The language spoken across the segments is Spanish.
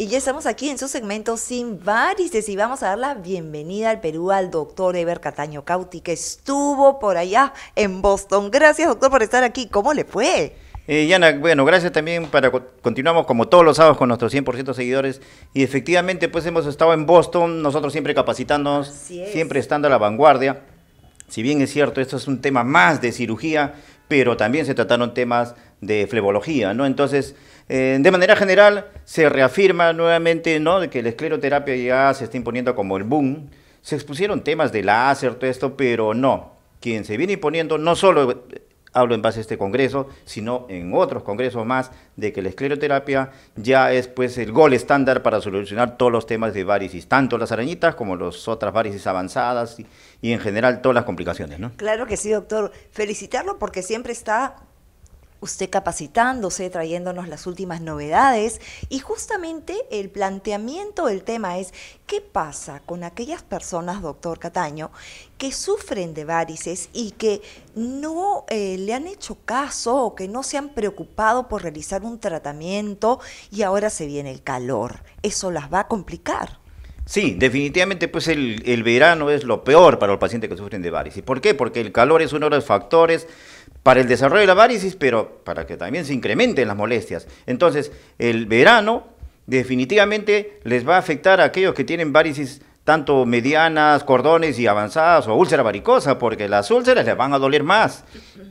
Y ya estamos aquí en su segmento Sin Varices y vamos a dar la bienvenida al Perú al doctor Eber Cataño Cauti, que estuvo por allá en Boston. Gracias, doctor, por estar aquí. ¿Cómo le fue? Eh, Yana, bueno, gracias también para continuamos como todos los sábados con nuestros 100% seguidores y efectivamente pues hemos estado en Boston, nosotros siempre capacitándonos, siempre estando a la vanguardia. Si bien es cierto, esto es un tema más de cirugía, pero también se trataron temas de flebología, ¿no? Entonces, eh, de manera general, se reafirma nuevamente, ¿no?, de que la escleroterapia ya se está imponiendo como el boom. Se expusieron temas de láser, todo esto, pero no. Quien se viene imponiendo no solo hablo en base a este Congreso, sino en otros Congresos más, de que la escleroterapia ya es pues el gol estándar para solucionar todos los temas de varices, tanto las arañitas como las otras varices avanzadas y, en general todas las complicaciones. ¿no? Claro que sí, doctor. Felicitarlo porque siempre está usted capacitándose, trayéndonos las últimas novedades y justamente el planteamiento del tema es ¿qué pasa con aquellas personas, doctor Cataño, que sufren de varices y que no eh, le han hecho caso o que no se han preocupado por realizar un tratamiento y ahora se viene el calor? Eso las va a complicar. Sí, definitivamente pues el, verano es lo peor para los pacientes que sufren de varices. ¿Por qué? Porque el calor es uno de los factores para el desarrollo de la varices, pero para que también se incrementen las molestias. Entonces, el verano definitivamente les va a afectar a aquellos que tienen varices tanto medianas, cordones y avanzadas o úlcera varicosa, porque las úlceras les van a doler más.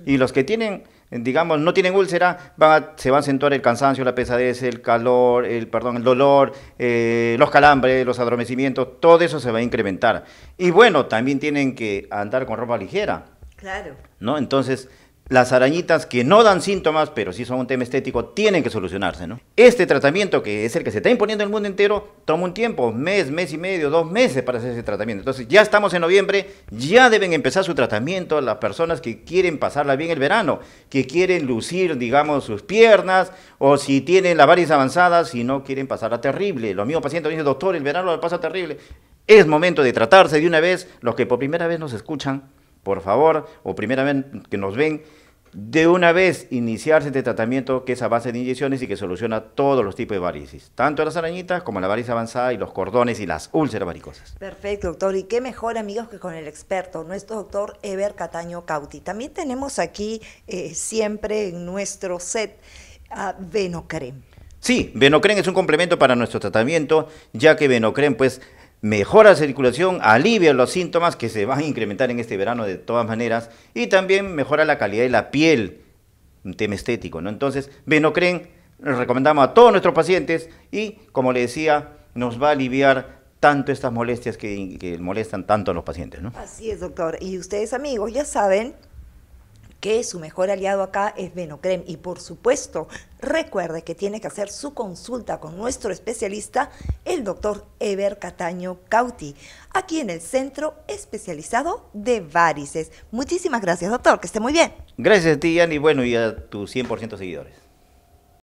Y los que tienen digamos, no tienen úlcera, se va a acentuar el cansancio, la pesadez, el calor, el perdón, el dolor, eh, los calambres, los adormecimientos, todo eso se va a incrementar. Y bueno, también tienen que andar con ropa ligera. Claro. ¿No? Entonces, las arañitas que no dan síntomas, pero sí son un tema estético, tienen que solucionarse, ¿no? Este tratamiento, que es el que se está imponiendo en el mundo entero, toma un tiempo, mes, mes y medio, dos meses para hacer ese tratamiento. Entonces, ya estamos en noviembre, ya deben empezar su tratamiento las personas que quieren pasarla bien el verano, que quieren lucir, digamos, sus piernas, o si tienen las varices avanzadas y no quieren pasarla terrible. Los mismos pacientes dicen, doctor, el verano lo pasa terrible. Es momento de tratarse de una vez. Los que por primera vez nos escuchan, por favor, o primeramente que nos ven, de una vez iniciarse este tratamiento que es a base de inyecciones y que soluciona todos los tipos de varices, tanto las arañitas como la varice avanzada y los cordones y las úlceras varicosas. Perfecto, doctor. Y qué mejor, amigos, que con el experto, nuestro doctor Eber Cataño Cauti. También tenemos aquí eh, siempre en nuestro set a Venocrem. Sí, Venocrem es un complemento para nuestro tratamiento, ya que Venocrem pues mejora la circulación, alivia los síntomas que se van a incrementar en este verano de todas maneras y también mejora la calidad de la piel, un tema estético, ¿no? Entonces, Venocren, recomendamos a todos nuestros pacientes y, como le decía, nos va a aliviar tanto estas molestias que, que molestan tanto a los pacientes, ¿no? Así es, doctor. Y ustedes, amigos, ya saben que su mejor aliado acá es Venocrem y por supuesto recuerde que tiene que hacer su consulta con nuestro especialista, el doctor Eber Cataño Cauti, aquí en el Centro Especializado de Varices. Muchísimas gracias, doctor, que esté muy bien. Gracias a ti, Yanni, bueno, y a tus 100% seguidores.